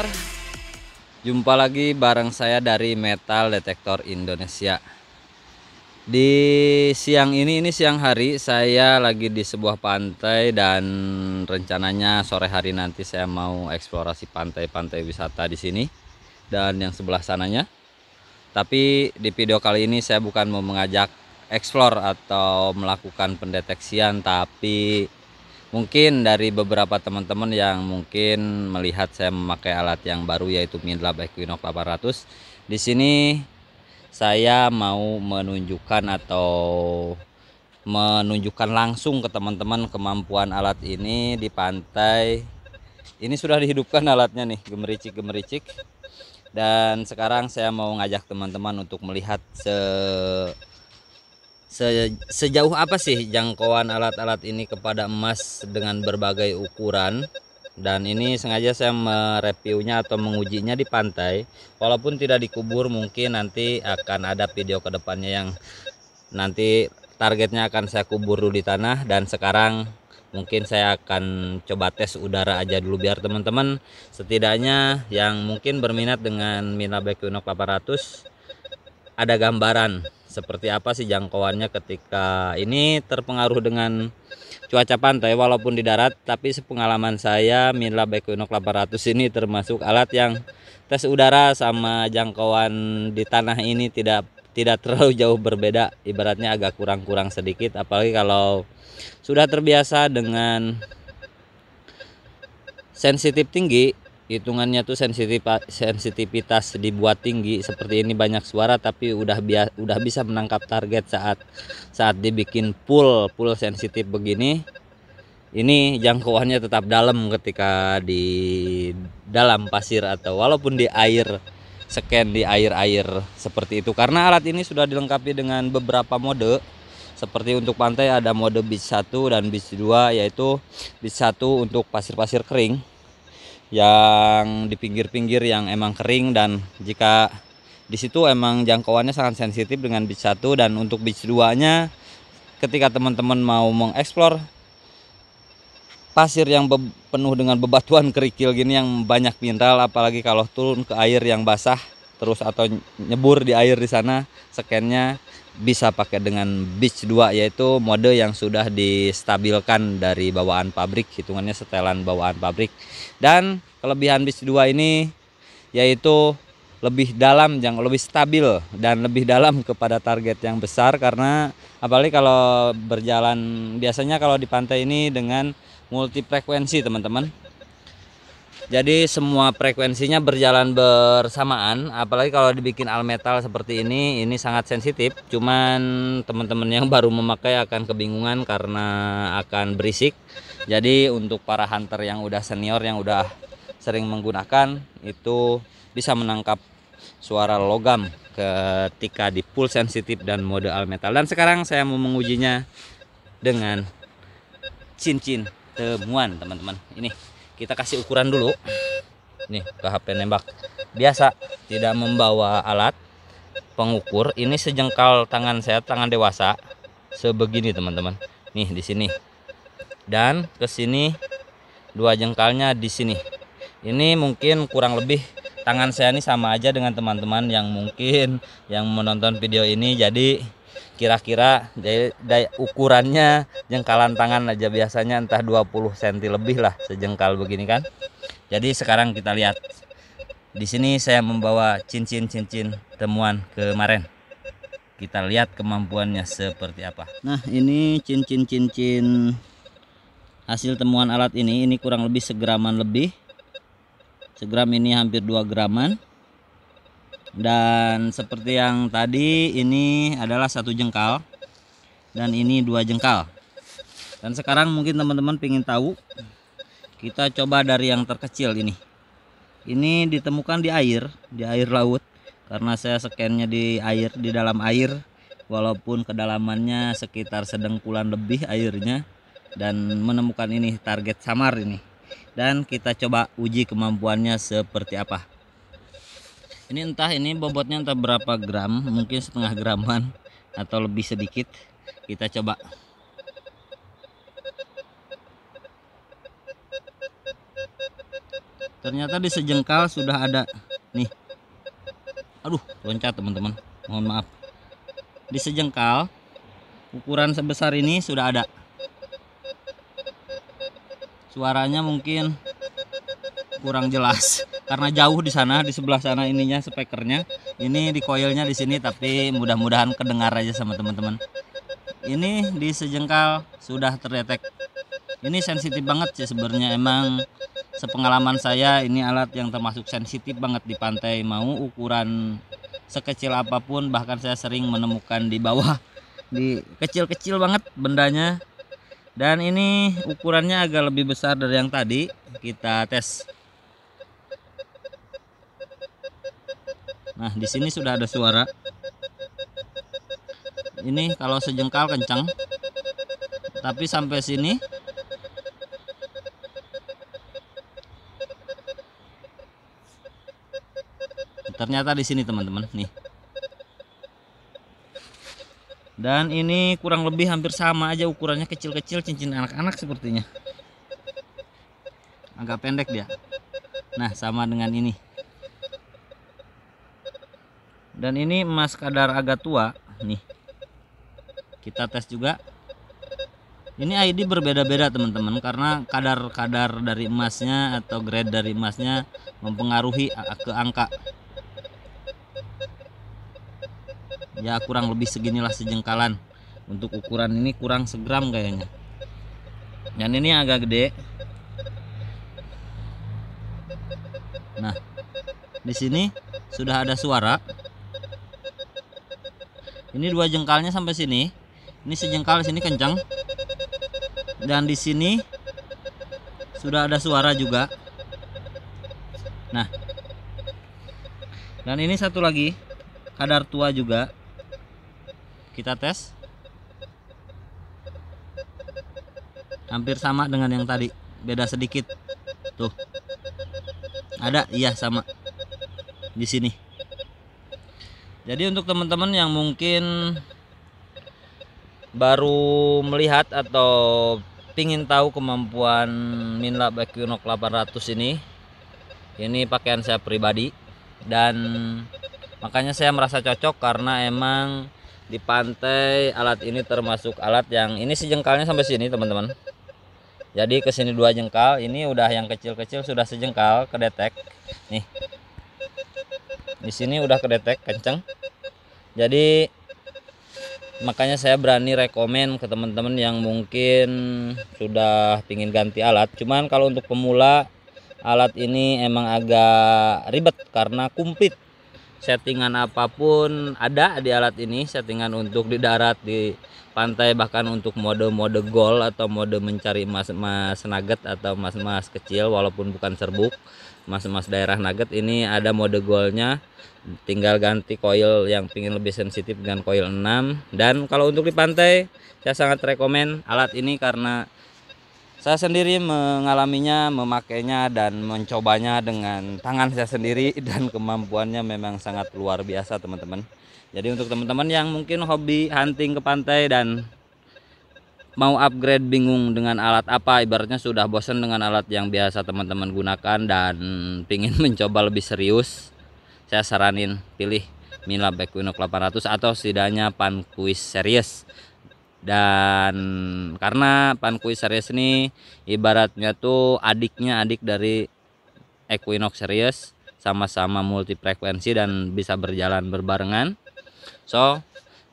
Detektor Jumpa lagi bareng saya dari Metal Detektor Indonesia Di siang ini, ini siang hari Saya lagi di sebuah pantai Dan rencananya sore hari nanti saya mau eksplorasi pantai-pantai wisata di sini Dan yang sebelah sananya Tapi di video kali ini saya bukan mau mengajak explore atau melakukan pendeteksian Tapi mungkin dari beberapa teman-teman yang mungkin melihat saya memakai alat yang baru yaitu Minlab Equinox 800 di sini saya mau menunjukkan atau menunjukkan langsung ke teman-teman kemampuan alat ini di pantai ini sudah dihidupkan alatnya nih gemericik-gemericik dan sekarang saya mau ngajak teman-teman untuk melihat se Se, sejauh apa sih jangkauan alat-alat ini kepada emas dengan berbagai ukuran? dan ini sengaja saya mereviewnya atau mengujinya di pantai walaupun tidak dikubur mungkin nanti akan ada video kedepannya yang nanti targetnya akan saya kubur dulu di tanah dan sekarang mungkin saya akan coba tes udara aja dulu biar teman-teman setidaknya yang mungkin berminat dengan Mina Black 800 ada gambaran seperti apa sih jangkauannya ketika ini terpengaruh dengan cuaca pantai walaupun di darat tapi sepengalaman saya Mila Bekuinok 800 ini termasuk alat yang tes udara sama jangkauan di tanah ini tidak tidak terlalu jauh berbeda ibaratnya agak kurang-kurang sedikit apalagi kalau sudah terbiasa dengan sensitif tinggi hitungannya tuh sensitif sensitivitas dibuat tinggi seperti ini banyak suara tapi udah bi udah bisa menangkap target saat saat dibikin pull pull sensitif begini ini jangkauannya tetap dalam ketika di dalam pasir atau walaupun di air scan di air-air seperti itu karena alat ini sudah dilengkapi dengan beberapa mode seperti untuk pantai ada mode beach 1 dan beach 2 yaitu beach 1 untuk pasir-pasir kering yang di pinggir-pinggir yang emang kering dan jika di situ emang jangkauannya sangat sensitif dengan beach 1 dan untuk beach 2 nya ketika teman-teman mau mengeksplor pasir yang penuh dengan bebatuan kerikil gini yang banyak mineral apalagi kalau turun ke air yang basah terus atau nyebur di air di sana sekennya bisa pakai dengan Beach 2 yaitu mode yang sudah distabilkan dari bawaan pabrik hitungannya setelan bawaan pabrik dan kelebihan Beach 2 ini yaitu lebih dalam yang lebih stabil dan lebih dalam kepada target yang besar karena apalagi kalau berjalan biasanya kalau di pantai ini dengan multi frekuensi teman-teman jadi semua frekuensinya berjalan bersamaan apalagi kalau dibikin al metal seperti ini ini sangat sensitif cuman teman-teman yang baru memakai akan kebingungan karena akan berisik jadi untuk para hunter yang udah senior yang udah sering menggunakan itu bisa menangkap suara logam ketika di full sensitif dan mode al metal dan sekarang saya mau mengujinya dengan cincin temuan teman-teman ini kita kasih ukuran dulu nih ke HP nembak biasa tidak membawa alat pengukur ini sejengkal tangan saya tangan dewasa sebegini teman-teman nih di sini dan ke sini dua jengkalnya di sini ini mungkin kurang lebih tangan saya ini sama aja dengan teman-teman yang mungkin yang menonton video ini jadi kira-kira dari, ukurannya jengkalan tangan aja biasanya entah 20 cm lebih lah sejengkal begini kan jadi sekarang kita lihat di sini saya membawa cincin-cincin temuan kemarin kita lihat kemampuannya seperti apa nah ini cincin-cincin hasil temuan alat ini ini kurang lebih segraman lebih segram ini hampir 2 graman dan seperti yang tadi ini adalah satu jengkal dan ini dua jengkal dan sekarang mungkin teman-teman ingin tahu kita coba dari yang terkecil ini ini ditemukan di air di air laut karena saya scannya di air di dalam air walaupun kedalamannya sekitar sedengkulan lebih airnya dan menemukan ini target samar ini dan kita coba uji kemampuannya seperti apa ini entah ini bobotnya entah berapa gram mungkin setengah graman atau lebih sedikit kita coba ternyata di sejengkal sudah ada nih aduh loncat teman-teman mohon maaf di sejengkal ukuran sebesar ini sudah ada suaranya mungkin kurang jelas karena jauh di sana di sebelah sana ininya spekernya ini di koilnya di sini tapi mudah-mudahan kedengar aja sama teman-teman ini di sejengkal sudah terdetek ini sensitif banget sih sebenarnya emang sepengalaman saya ini alat yang termasuk sensitif banget di pantai mau ukuran sekecil apapun bahkan saya sering menemukan di bawah di kecil-kecil banget bendanya dan ini ukurannya agak lebih besar dari yang tadi kita tes Nah, di sini sudah ada suara. Ini kalau sejengkal kencang. Tapi sampai sini Ternyata di sini teman-teman, nih. Dan ini kurang lebih hampir sama aja ukurannya kecil-kecil cincin anak-anak sepertinya. Agak pendek dia. Nah, sama dengan ini dan ini emas kadar agak tua nih kita tes juga ini ID berbeda-beda teman-teman karena kadar-kadar dari emasnya atau grade dari emasnya mempengaruhi ke angka ya kurang lebih seginilah sejengkalan untuk ukuran ini kurang segram kayaknya dan ini agak gede nah di sini sudah ada suara ini dua jengkalnya sampai sini ini sejengkal sini kencang dan di sini sudah ada suara juga nah dan ini satu lagi kadar tua juga kita tes hampir sama dengan yang tadi beda sedikit tuh ada iya sama di sini jadi untuk teman-teman yang mungkin baru melihat atau ingin tahu kemampuan Minla Equinox 800 ini ini pakaian saya pribadi dan makanya saya merasa cocok karena emang di pantai alat ini termasuk alat yang ini sejengkalnya sampai sini teman-teman jadi kesini dua jengkal ini udah yang kecil-kecil sudah sejengkal kedetek nih di sini udah kedetek kenceng jadi makanya saya berani rekomen ke teman-teman yang mungkin sudah pingin ganti alat cuman kalau untuk pemula alat ini emang agak ribet karena kumplit settingan apapun ada di alat ini settingan untuk di darat di pantai bahkan untuk mode-mode gol atau mode mencari emas-emas nugget atau emas-emas kecil walaupun bukan serbuk emas-emas daerah nugget ini ada mode golnya tinggal ganti koil yang pingin lebih sensitif dengan koil 6 dan kalau untuk di pantai saya sangat rekomen alat ini karena saya sendiri mengalaminya, memakainya dan mencobanya dengan tangan saya sendiri dan kemampuannya memang sangat luar biasa teman-teman. Jadi untuk teman-teman yang mungkin hobi hunting ke pantai dan mau upgrade bingung dengan alat apa ibaratnya sudah bosan dengan alat yang biasa teman-teman gunakan dan ingin mencoba lebih serius saya saranin pilih Mila Equinox 800 atau setidaknya Panquist series dan karena Tanku Series ini ibaratnya tuh adiknya adik dari Equinox Series sama-sama multi frekuensi dan bisa berjalan berbarengan so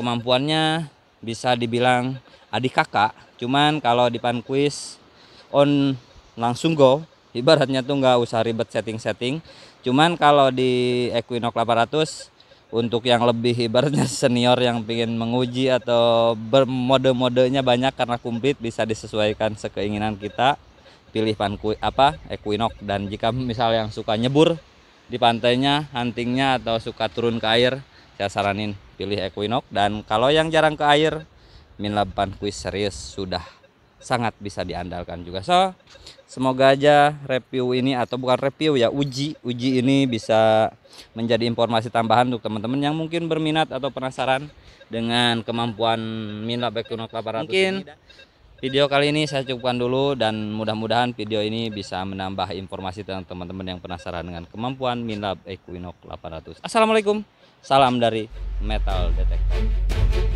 kemampuannya bisa dibilang adik kakak cuman kalau di Pankuis on langsung go ibaratnya tuh nggak usah ribet setting-setting cuman kalau di Equinox 800 untuk yang lebih ibaratnya senior yang ingin menguji atau bermode-modenya banyak karena kumplit bisa disesuaikan sekeinginan kita pilih panku apa equinox dan jika misal yang suka nyebur di pantainya huntingnya atau suka turun ke air saya saranin pilih equinox dan kalau yang jarang ke air min 8 kuis serius sudah sangat bisa diandalkan juga. So, semoga aja review ini atau bukan review ya, uji. Uji ini bisa menjadi informasi tambahan untuk teman-teman yang mungkin berminat atau penasaran dengan kemampuan Mila Bekuno 800 mungkin ini. Video kali ini saya cukupkan dulu dan mudah-mudahan video ini bisa menambah informasi tentang teman-teman yang penasaran dengan kemampuan Minlab Equinox 800. Assalamualaikum, salam dari Metal Detector.